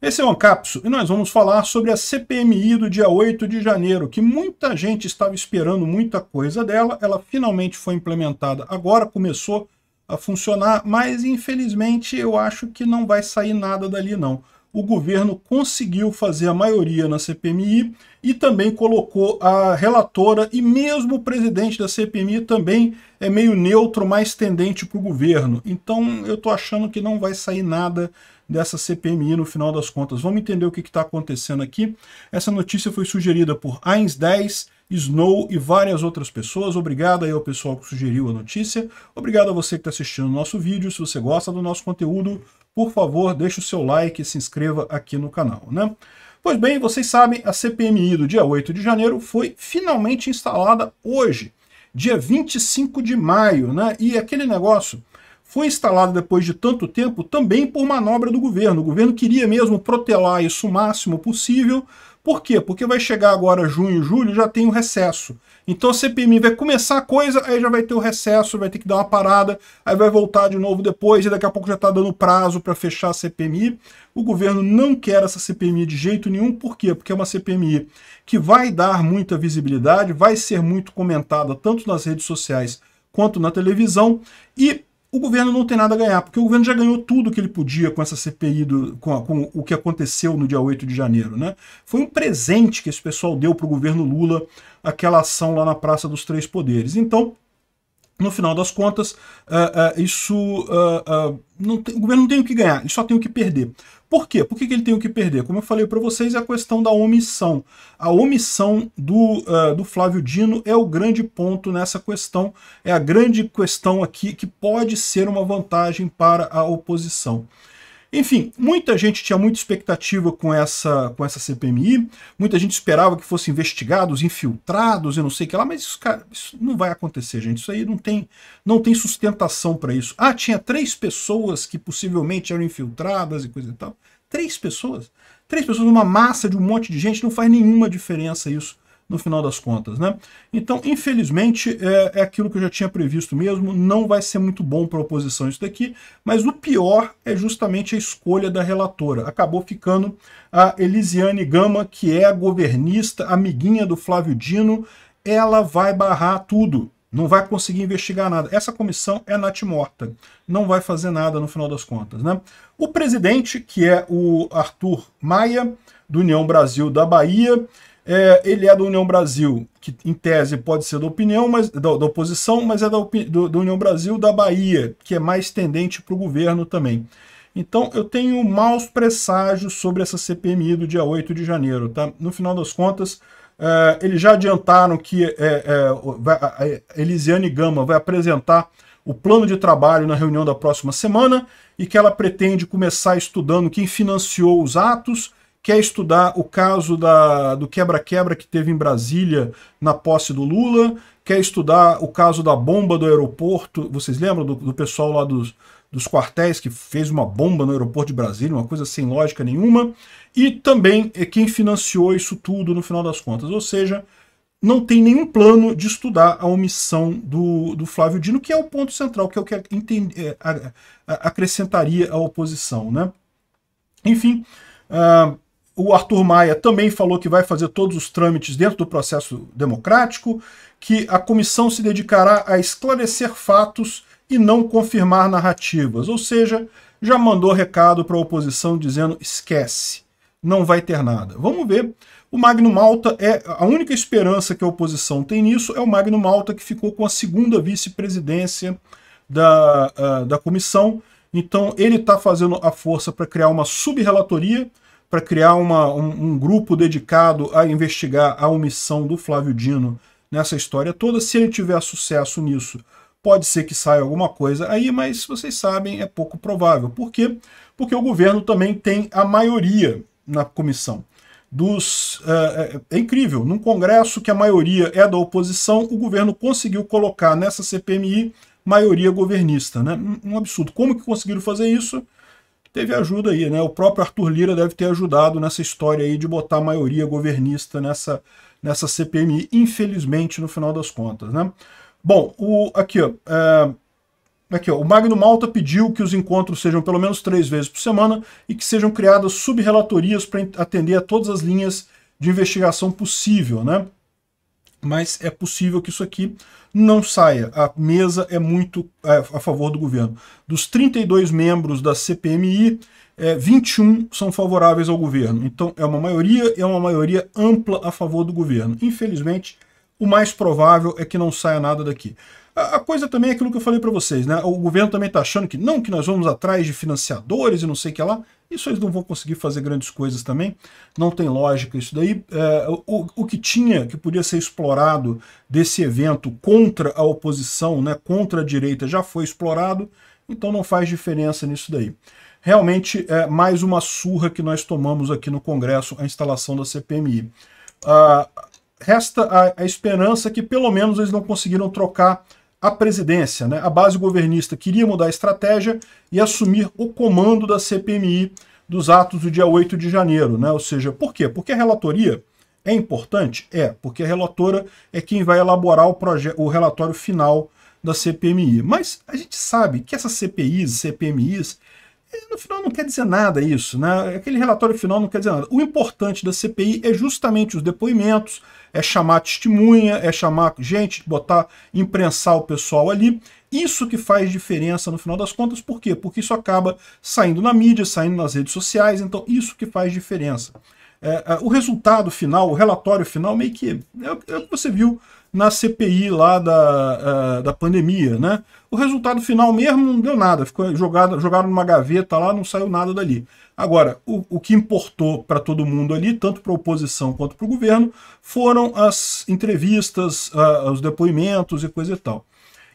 Esse é o Ancapso e nós vamos falar sobre a CPMI do dia 8 de janeiro, que muita gente estava esperando muita coisa dela, ela finalmente foi implementada agora, começou a funcionar, mas infelizmente eu acho que não vai sair nada dali não o governo conseguiu fazer a maioria na CPMI e também colocou a relatora e mesmo o presidente da CPMI também é meio neutro, mais tendente para o governo. Então eu estou achando que não vai sair nada dessa CPMI no final das contas. Vamos entender o que está acontecendo aqui. Essa notícia foi sugerida por Ains 10, Snow e várias outras pessoas. Obrigado aí ao pessoal que sugeriu a notícia. Obrigado a você que está assistindo o nosso vídeo. Se você gosta do nosso conteúdo, por favor, deixe o seu like e se inscreva aqui no canal. Né? Pois bem, vocês sabem, a CPMI do dia 8 de janeiro foi finalmente instalada hoje, dia 25 de maio, né? E aquele negócio foi instalado depois de tanto tempo também por manobra do governo. O governo queria mesmo protelar isso o máximo possível por quê? Porque vai chegar agora junho, julho, já tem o recesso. Então a CPMI vai começar a coisa, aí já vai ter o recesso, vai ter que dar uma parada, aí vai voltar de novo depois, e daqui a pouco já está dando prazo para fechar a CPMI. O governo não quer essa CPMI de jeito nenhum, por quê? Porque é uma CPMI que vai dar muita visibilidade, vai ser muito comentada tanto nas redes sociais quanto na televisão, e o governo não tem nada a ganhar, porque o governo já ganhou tudo que ele podia com essa CPI, do, com, a, com o que aconteceu no dia 8 de janeiro. Né? Foi um presente que esse pessoal deu para o governo Lula aquela ação lá na Praça dos Três Poderes. Então, no final das contas, uh, uh, isso uh, tem, o governo não tem o que ganhar, ele só tem o que perder. Por quê? Por que, que ele tem o que perder? Como eu falei para vocês, é a questão da omissão. A omissão do, do Flávio Dino é o grande ponto nessa questão, é a grande questão aqui que pode ser uma vantagem para a oposição. Enfim, muita gente tinha muita expectativa com essa, com essa CPMI, muita gente esperava que fossem investigados, infiltrados e não sei o que lá, mas isso, cara, isso não vai acontecer, gente. Isso aí não tem, não tem sustentação para isso. Ah, tinha três pessoas que possivelmente eram infiltradas e coisa e tal. Três pessoas? Três pessoas numa massa de um monte de gente, não faz nenhuma diferença isso no final das contas, né? Então, infelizmente, é, é aquilo que eu já tinha previsto mesmo, não vai ser muito bom para a oposição isso daqui, mas o pior é justamente a escolha da relatora. Acabou ficando a Elisiane Gama, que é a governista, amiguinha do Flávio Dino, ela vai barrar tudo, não vai conseguir investigar nada. Essa comissão é natimorta, não vai fazer nada no final das contas. Né? O presidente, que é o Arthur Maia, do União Brasil da Bahia, é, ele é da União Brasil, que em tese pode ser da opinião, mas da, da oposição, mas é da, do, União Brasil da Bahia, que é mais tendente para o governo também. Então eu tenho maus presságios sobre essa CPMI do dia 8 de janeiro. Tá? No final das contas, é, eles já adiantaram que é, é, a Elisiane Gama vai apresentar o plano de trabalho na reunião da próxima semana e que ela pretende começar estudando quem financiou os atos quer estudar o caso da, do quebra-quebra que teve em Brasília na posse do Lula, quer estudar o caso da bomba do aeroporto. Vocês lembram do, do pessoal lá dos, dos quartéis que fez uma bomba no aeroporto de Brasília, uma coisa sem lógica nenhuma, e também é quem financiou isso tudo no final das contas. Ou seja, não tem nenhum plano de estudar a omissão do, do Flávio Dino, que é o ponto central, que é o que eh, acrescentaria à oposição. Né? Enfim, uh, o Arthur Maia também falou que vai fazer todos os trâmites dentro do processo democrático, que a comissão se dedicará a esclarecer fatos e não confirmar narrativas. Ou seja, já mandou recado para a oposição dizendo esquece, não vai ter nada. Vamos ver. O Magno Malta é a única esperança que a oposição tem nisso é o Magno Malta que ficou com a segunda vice-presidência da, uh, da comissão. Então ele está fazendo a força para criar uma subrelatoria para criar uma, um, um, grupo dedicado a investigar a omissão do Flávio Dino nessa história toda. Se ele tiver sucesso nisso, pode ser que saia alguma coisa aí, mas vocês sabem, é pouco provável. Por quê? Porque o governo também tem a maioria na comissão. Dos, é, é, é incrível, num congresso que a maioria é da oposição, o governo conseguiu colocar nessa CPMI maioria governista. Né? Um absurdo. Como que conseguiram fazer isso? teve ajuda aí, né? O próprio Arthur Lira deve ter ajudado nessa história aí de botar a maioria governista nessa, nessa CPMI, infelizmente, no final das contas, né? Bom, o, aqui, ó, é, aqui, ó, o Magno Malta pediu que os encontros sejam pelo menos três vezes por semana e que sejam criadas subrelatorias para atender a todas as linhas de investigação possível, né? mas é possível que isso aqui não saia. A mesa é muito é, a favor do governo. Dos 32 membros da CPMI, é, 21 são favoráveis ao governo. Então é uma maioria, é uma maioria ampla a favor do governo. Infelizmente, o mais provável é que não saia nada daqui. A coisa também é aquilo que eu falei para vocês, né? O governo também está achando que não, que nós vamos atrás de financiadores e não sei o que lá. Isso eles não vão conseguir fazer grandes coisas também, não tem lógica isso daí. É, o, o que tinha, que podia ser explorado desse evento contra a oposição, né, contra a direita, já foi explorado, então não faz diferença nisso daí. Realmente é mais uma surra que nós tomamos aqui no Congresso, a instalação da CPMI. Ah, resta a, a esperança que pelo menos eles não conseguiram trocar a presidência. Né? A base governista queria mudar a estratégia e assumir o comando da CPMI dos atos do dia 8 de janeiro. Né? Ou seja, por quê? Porque a relatoria é importante? É, porque a relatora é quem vai elaborar o, o relatório final da CPMI. Mas a gente sabe que essas CPIs CPMIs no final não quer dizer nada isso, né? Aquele relatório final não quer dizer nada. O importante da CPI é justamente os depoimentos, é chamar testemunha, é chamar gente, botar, imprensar o pessoal ali. Isso que faz diferença no final das contas, por quê? Porque isso acaba saindo na mídia, saindo nas redes sociais, então isso que faz diferença. É, é o resultado final, o relatório final, meio que é, é o que você viu na CPI lá da, eh, da pandemia, né? O resultado final mesmo não deu nada, ficou jogado, jogaram numa gaveta lá, não saiu nada dali. Agora, o, o que importou para todo mundo ali, tanto para a oposição quanto para o governo, foram as entrevistas, uh, os depoimentos e coisa e tal.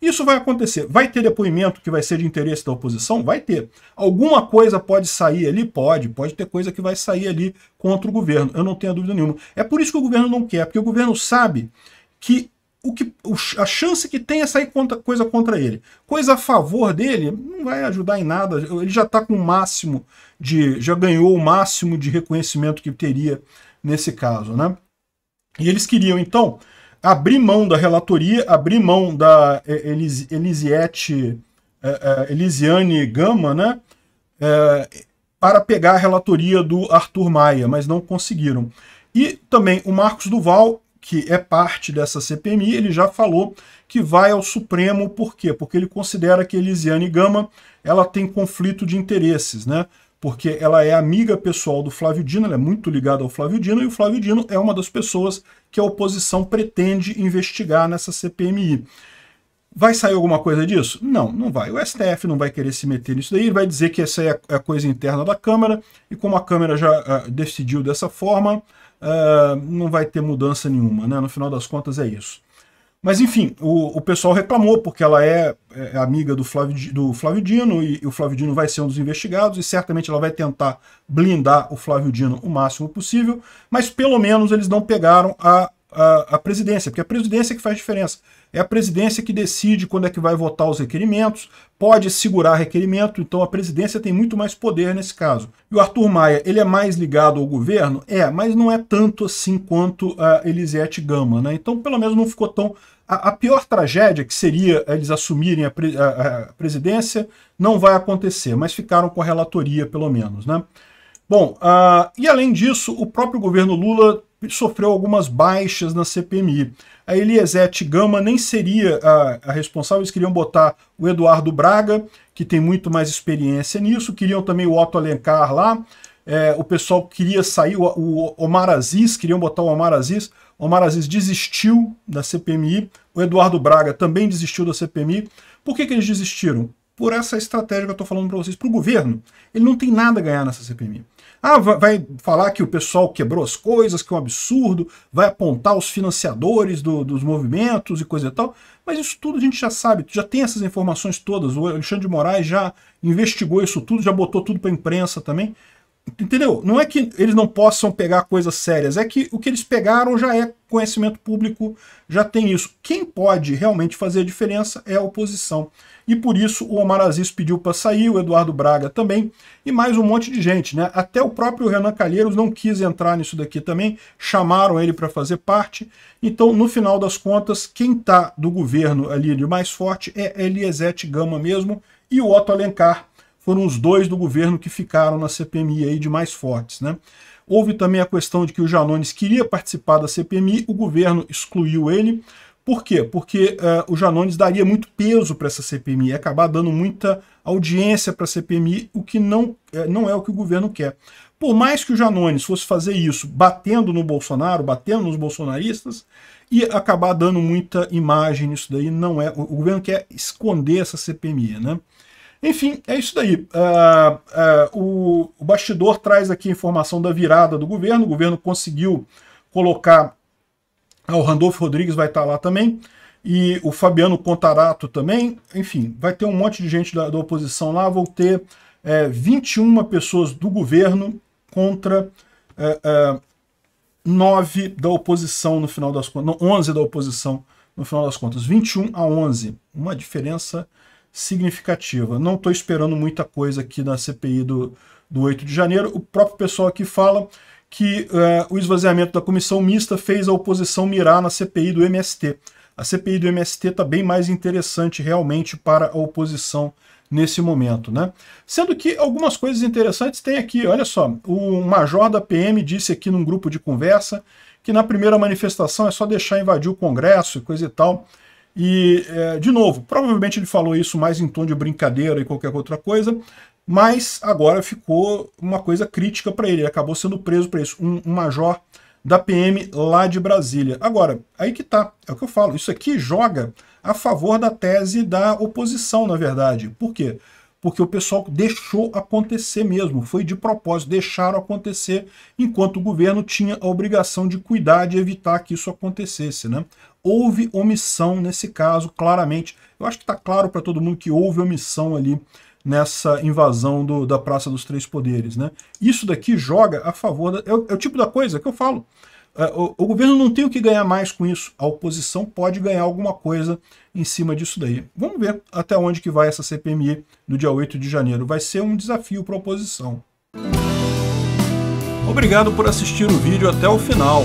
Isso vai acontecer. Vai ter depoimento que vai ser de interesse da oposição? Vai ter. Alguma coisa pode sair ali? Pode. Pode ter coisa que vai sair ali contra o governo. Eu não tenho dúvida nenhuma. É por isso que o governo não quer, porque o governo sabe que, o que a chance que tem é sair contra, coisa contra ele. Coisa a favor dele não vai ajudar em nada. Ele já está com o máximo de. já ganhou o máximo de reconhecimento que teria nesse caso. Né? E eles queriam, então, abrir mão da relatoria, abrir mão da eh, Elis, Elisiete, eh, eh, Elisiane Gama, né? É, para pegar a relatoria do Arthur Maia, mas não conseguiram. E também o Marcos Duval que é parte dessa CPMI, ele já falou que vai ao Supremo, por quê? Porque ele considera que Elisiane Gama ela tem conflito de interesses, né? Porque ela é amiga pessoal do Flávio Dino, ela é muito ligada ao Flávio Dino, e o Flávio Dino é uma das pessoas que a oposição pretende investigar nessa CPMI. Vai sair alguma coisa disso? Não, não vai. O STF não vai querer se meter nisso daí, ele vai dizer que essa é a é coisa interna da Câmara, e como a Câmara já uh, decidiu dessa forma, uh, não vai ter mudança nenhuma, né? No final das contas é isso. Mas enfim, o, o pessoal reclamou porque ela é, é, é amiga do Flávio, do Flávio Dino e, e, o Flávio Dino vai ser um dos investigados e certamente ela vai tentar blindar o Flávio Dino o máximo possível, mas pelo menos eles não pegaram a a, a presidência, porque a presidência é que faz diferença. É a presidência que decide quando é que vai votar os requerimentos, pode segurar requerimento, então a presidência tem muito mais poder nesse caso. E o Arthur Maia, ele é mais ligado ao governo? É, mas não é tanto assim quanto a Elisete Gama, né? Então pelo menos não ficou tão... A, a pior tragédia, que seria eles assumirem a, pre... a presidência, não vai acontecer, mas ficaram com a relatoria pelo menos, né? Bom, uh, e além disso, o próprio governo Lula sofreu algumas baixas na CPMI. A Eliezete Gama nem seria a, a, responsável, eles queriam botar o Eduardo Braga, que tem muito mais experiência nisso, queriam também o Otto Alencar lá, é, o pessoal queria sair, o, o Omar Aziz, queriam botar o Omar Aziz, o Omar Aziz desistiu da CPMI, o Eduardo Braga também desistiu da CPMI. Por que, que eles desistiram? Por essa estratégia que eu estou falando para vocês, para o governo. Ele não tem nada a ganhar nessa CPMI. Ah, vai falar que o pessoal quebrou as coisas, que é um absurdo, vai apontar os financiadores do, dos movimentos e coisa e tal. Mas isso tudo a gente já sabe, já tem essas informações todas. O Alexandre de Moraes já investigou isso tudo, já botou tudo para imprensa também. Entendeu? Não é que eles não possam pegar coisas sérias, é que o que eles pegaram já é conhecimento público já tem isso. Quem pode realmente fazer a diferença é a oposição. E por isso o Omar Aziz pediu para sair, o Eduardo Braga também, e mais um monte de gente. Né? Até o próprio Renan Calheiros não quis entrar nisso daqui também, chamaram ele para fazer parte. Então, no final das contas, quem está do governo ali de mais forte é Eliezete Gama mesmo e o Otto Alencar. Foram os dois do governo que ficaram na CPMI aí de mais fortes. Né? Houve também a questão de que o Janones queria participar da CPMI, o governo excluiu ele. Por quê? Porque uh, o Janones daria muito peso para essa CPMI, ia acabar dando muita audiência para a CPMI, o que não, eh, não é o que o governo quer. Por mais que o Janones fosse fazer isso batendo no Bolsonaro, batendo nos bolsonaristas, e acabar dando muita imagem nisso daí, não é. O governo quer esconder essa CPMI, né? Enfim, é isso daí. Uh, uh, o, o, bastidor traz aqui a informação da virada do governo. O governo conseguiu colocar. Ah, o Randolfo Rodrigues vai estar lá também. E o Fabiano Contarato também. Enfim, vai ter um monte de gente da, da oposição lá. Vão ter é, 21 pessoas do governo contra é, é, 9 da oposição no final das contas. 11 da oposição no final das contas. 21 a 11. Uma diferença significativa. Não estou esperando muita coisa aqui na CPI do, do 8 de janeiro. O próprio pessoal aqui fala que uh, o esvaziamento da comissão mista fez a oposição mirar na CPI do MST. A CPI do MST está bem mais interessante realmente para a oposição nesse momento. Né? Sendo que algumas coisas interessantes tem aqui. Olha só, o major da PM disse aqui num grupo de conversa que na primeira manifestação é só deixar invadir o Congresso e coisa e tal. E, é, de novo, provavelmente ele falou isso mais em tom de brincadeira e qualquer outra coisa, mas agora ficou uma coisa crítica para ele. Ele acabou sendo preso para isso, um, um, major da PM lá de Brasília. Agora, aí que tá, é o que eu falo, isso aqui joga a favor da tese da oposição, na verdade. Por quê? Porque o pessoal deixou acontecer mesmo, foi de propósito, deixaram acontecer, enquanto o governo tinha a obrigação de cuidar de evitar que isso acontecesse, né? houve omissão nesse caso, claramente. Eu acho que está claro para todo mundo que houve omissão ali nessa invasão do, da Praça dos Três Poderes. Né? Isso daqui joga a favor... Da, é, o, é, o, tipo da coisa que eu falo. É, o, o, governo não tem o que ganhar mais com isso. A oposição pode ganhar alguma coisa em cima disso daí. Vamos ver até onde que vai essa CPMI do dia 8 de janeiro. Vai ser um desafio para a oposição. Obrigado por assistir o vídeo até o final.